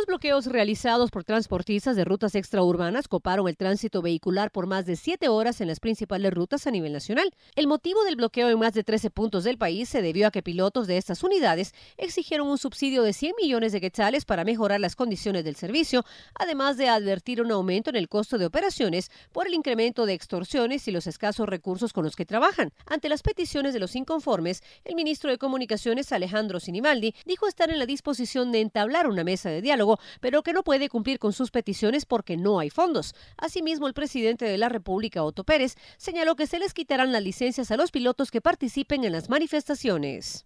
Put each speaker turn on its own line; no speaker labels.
Los bloqueos realizados por transportistas de rutas extraurbanas coparon el tránsito vehicular por más de siete horas en las principales rutas a nivel nacional. El motivo del bloqueo en más de 13 puntos del país se debió a que pilotos de estas unidades exigieron un subsidio de 100 millones de quetzales para mejorar las condiciones del servicio, además de advertir un aumento en el costo de operaciones por el incremento de extorsiones y los escasos recursos con los que trabajan. Ante las peticiones de los inconformes, el ministro de Comunicaciones Alejandro Sinimaldi dijo estar en la disposición de entablar una mesa de diálogo pero que no puede cumplir con sus peticiones porque no hay fondos. Asimismo, el presidente de la República, Otto Pérez, señaló que se les quitarán las licencias a los pilotos que participen en las manifestaciones.